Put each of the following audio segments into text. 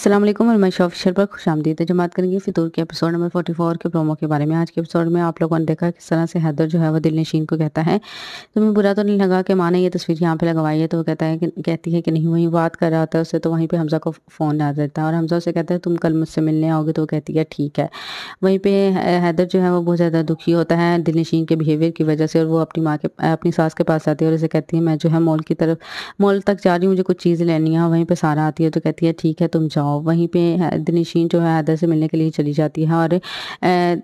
असलम और मैं शॉफिशर पर खुश आमदी जमात करेंगे फितूर के एपिसोड नंबर 44 के प्रोमो के बारे में आज के एपिसोड में आप लोगों ने देखा किस तरह से हैदर जो है वो दिल नशीन को कहता है तो मैं बुरा तो नहीं लगा कि माँ ने ये तस्वीर यहाँ पे लगवाई है तो वो कहता है कि कहती है कि नहीं वहीं बात कर रहा था उससे तो वहीं पर हमज़ा को फ़ोन डाल देता है और हमज़ा उसे कहता है तुम कल मुझसे मिलने आओगे तो वो कहती है ठीक है वहीं पर हैदर जो है वो बहुत ज़्यादा दुखी होता है दिल नशीन के बिहेवियर की वजह से और वो अपनी माँ के अपनी सास के पास आती है और उसे कहती है मैं जो है मॉल की तरफ मॉल तक जा रही हूँ मुझे कुछ चीज़ लेनी है वहीं पर सारा आती है तो कहती है ठीक है तुम जाओ वहीं पे दिनशीन जो है हैदर से मिलने के लिए चली जाती है और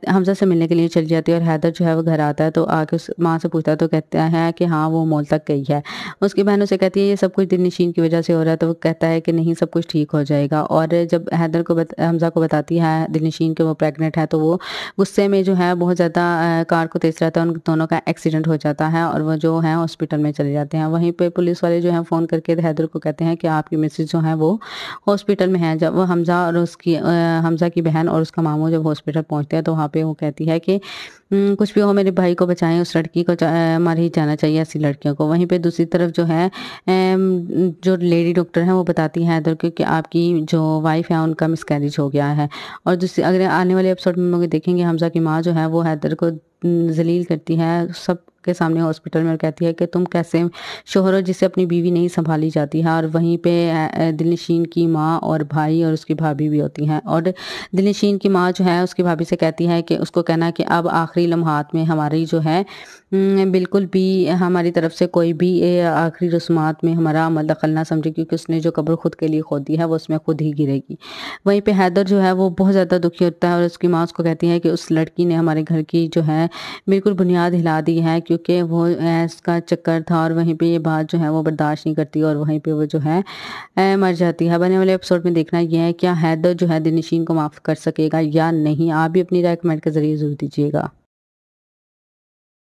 हमजा से मिलने के लिए चली जाती है और हैदर जो है वो घर आता है तो आके उस माँ से पूछता है तो कहता है कि हाँ वो मॉल तक गई है उसकी बहन उसे कहती है ये सब कुछ दिनशीन की वजह से हो रहा है तो वो कहता है कि नहीं सब कुछ ठीक हो जाएगा और जब हैदर को बत, हमजा को बताती है दिलनशीन के वो प्रेगनेंट है तो वो गुस्से में जो है बहुत ज़्यादा कार को तेज रहता है उन दोनों का एक्सीडेंट हो जाता है और वो जो है हॉस्पिटल में चले जाते हैं वहीं पर पुलिस वाले जो है फ़ोन करके हैदर को कहते हैं कि आपकी मिसेज जो है वो हॉस्पिटल में है हैं जब वो हमज़ा और उसकी हमज़ा की बहन और उसका मामू जब हॉस्पिटल पहुंचते हैं तो वहाँ पे वो कहती है कि कुछ भी हो मेरे भाई को बचाएं उस लड़की को मार ही जाना चाहिए ऐसी लड़कियों को वहीं पर दूसरी तरफ जो है जो लेडी डॉक्टर हैं वो बताती हैं हैदर को आपकी जो वाइफ है उनका मिसकैरेज हो गया है और दूसरी अगर आने वाले एपिसोड में हम लोग देखेंगे हमज़ा की माँ जो है वो हैदर को जलील करती है सब के सामने हॉस्पिटल में कहती है कि तुम कैसे शोहर हो जिसे अपनी बीवी नहीं संभाली जाती है और वहीं पे दिलनशीन की माँ और भाई और उसकी भाभी भी होती हैं और दिलनशीन की माँ जो है उसकी भाभी से कहती है कि उसको कहना कि अब आखिरी लम्हात में हमारी जो है बिल्कुल भी हमारी तरफ से कोई भी आखिरी रसूमात में हमारा अमल दखल ना समझे क्योंकि उसने जो कब्र खुद के लिए खोदी है वो उसमें खुद ही गिरेगी वहीं पे हैदर जो है वो बहुत ज़्यादा दुखी होता है और उसकी माँ उसको कहती है कि उस लड़की ने हमारे घर की जो है बिल्कुल बुनियाद हिला दी है क्योंकि क्योंकि वो इसका चक्कर था और वहीं पे ये बात जो है वो बर्दाश्त नहीं करती और वहीं पे वो जो है मर जाती है बने वाले एपिसोड में देखना यह है क्या हैदर जो है दिनशीन को माफ़ कर सकेगा या नहीं आप भी अपनी राय कमेंट के ज़रिए ज़रूर दीजिएगा